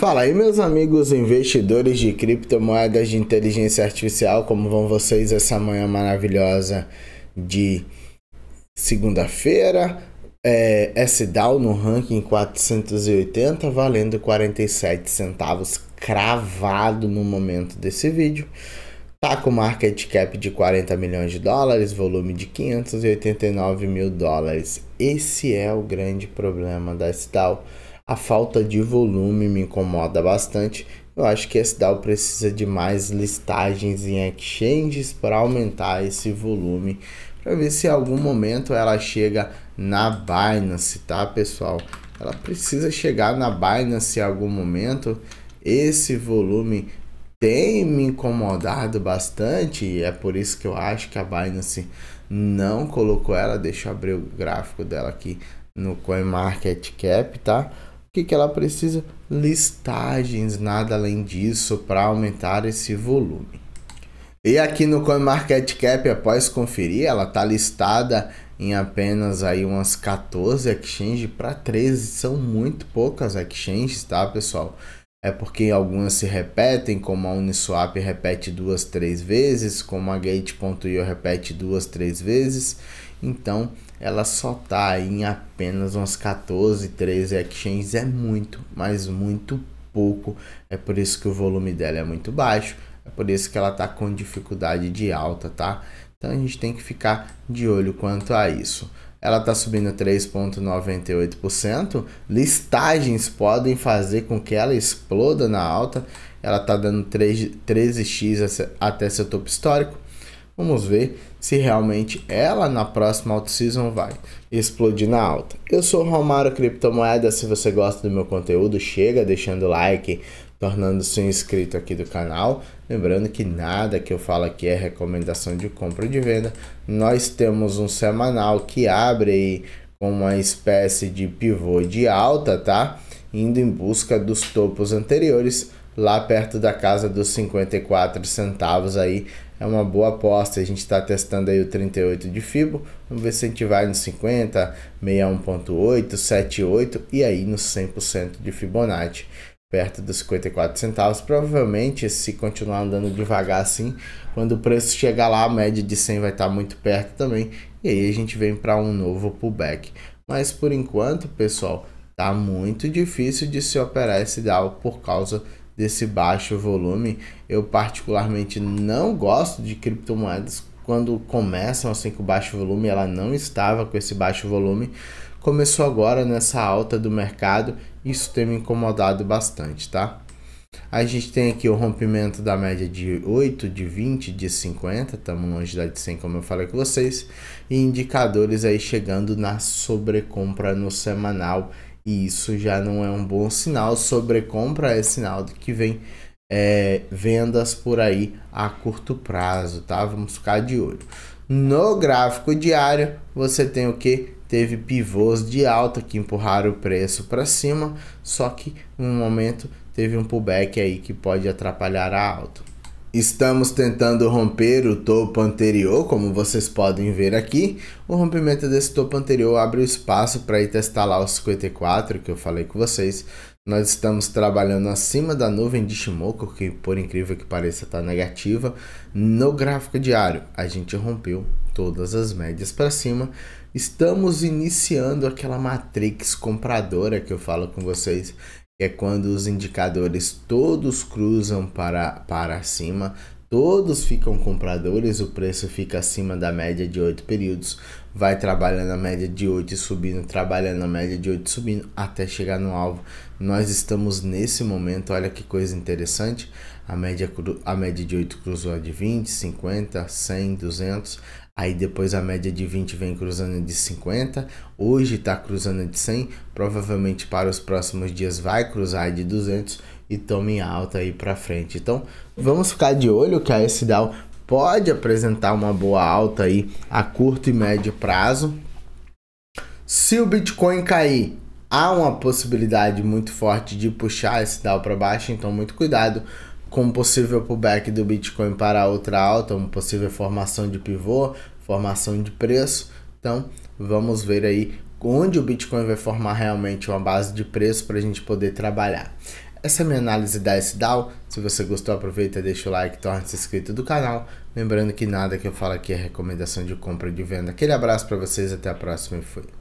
Fala aí, meus amigos investidores de criptomoedas de inteligência artificial, como vão vocês essa manhã maravilhosa de segunda-feira? É, no ranking 480, valendo 47 centavos cravado no momento desse vídeo. Tá com market cap de 40 milhões de dólares, volume de 589 mil dólares. Esse é o grande problema da Sdao. A falta de volume me incomoda bastante. Eu acho que a SDAO precisa de mais listagens em exchanges para aumentar esse volume. Para ver se em algum momento ela chega na Binance, tá pessoal? Ela precisa chegar na Binance em algum momento. Esse volume tem me incomodado bastante e é por isso que eu acho que a Binance não colocou ela. Deixa eu abrir o gráfico dela aqui no CoinMarketCap, tá? que, que ela precisa? Listagens, nada além disso, para aumentar esse volume. E aqui no CoinMarketCap, após conferir, ela está listada em apenas aí umas 14 exchanges para 13, são muito poucas exchanges, tá pessoal? É porque algumas se repetem, como a Uniswap repete duas, três vezes, como a Gate.io repete duas, três vezes, então ela só está em apenas umas 14, 13 exchanges. É muito, mas muito pouco. É por isso que o volume dela é muito baixo. É por isso que ela está com dificuldade de alta, tá? Então a gente tem que ficar de olho quanto a isso. Ela está subindo 3,98%. Listagens podem fazer com que ela exploda na alta. Ela está dando 3, 13x até seu topo histórico. Vamos ver se realmente ela na próxima off-season vai explodir na alta. Eu sou Romário Criptomoeda, se você gosta do meu conteúdo, chega deixando like, tornando-se inscrito aqui do canal. Lembrando que nada que eu falo aqui é recomendação de compra ou de venda. Nós temos um semanal que abre aí com uma espécie de pivô de alta, tá? Indo em busca dos topos anteriores, lá perto da casa dos 54 centavos aí é uma boa aposta. A gente está testando aí o 38 de Fibo. Vamos ver se a gente vai no 50, 61.8, 78 e aí no 100% de Fibonacci perto dos 54 centavos. Provavelmente, se continuar andando devagar assim, quando o preço chegar lá, a média de 100 vai estar tá muito perto também. E aí a gente vem para um novo pullback. Mas por enquanto, pessoal, tá muito difícil de se operar esse DAO por causa desse baixo volume. Eu particularmente não gosto de criptomoedas quando começam assim com baixo volume, ela não estava com esse baixo volume. Começou agora nessa alta do mercado, isso tem me incomodado bastante, tá? A gente tem aqui o rompimento da média de 8, de 20, de 50, estamos longe da de 100 como eu falei com vocês, e indicadores aí chegando na sobrecompra no semanal e isso já não é um bom sinal. Sobrecompra é sinal de que vem é, vendas por aí a curto prazo, tá? Vamos ficar de olho. No gráfico diário, você tem o que? Teve pivôs de alta que empurraram o preço para cima, só que no momento teve um pullback aí que pode atrapalhar a alta. Estamos tentando romper o topo anterior, como vocês podem ver aqui. O rompimento desse topo anterior abre o espaço para ir testar lá os 54 que eu falei com vocês. Nós estamos trabalhando acima da nuvem de Shimoku, que por incrível que pareça está negativa. No gráfico diário, a gente rompeu todas as médias para cima. Estamos iniciando aquela matrix compradora que eu falo com vocês, é quando os indicadores todos cruzam para, para cima, todos ficam compradores, o preço fica acima da média de 8 períodos, vai trabalhando a média de 8 e subindo, trabalhando a média de 8 e subindo até chegar no alvo. Nós estamos nesse momento, olha que coisa interessante, a média, a média de 8 cruzou a de 20, 50, 100, 200, aí depois a média de 20 vem cruzando de 50, hoje está cruzando de 100, provavelmente para os próximos dias vai cruzar de 200 e tome alta aí para frente. Então, vamos ficar de olho que a s pode apresentar uma boa alta aí a curto e médio prazo. Se o Bitcoin cair, há uma possibilidade muito forte de puxar esse DAO para baixo, então muito cuidado com possível pullback do Bitcoin para outra alta, uma possível formação de pivô, formação de preço. Então vamos ver aí onde o Bitcoin vai formar realmente uma base de preço para a gente poder trabalhar. Essa é a minha análise da SDAO. Se você gostou, aproveita, deixa o like, torne-se inscrito do canal. Lembrando que nada que eu falo aqui é recomendação de compra e de venda. Aquele abraço para vocês, até a próxima e fui.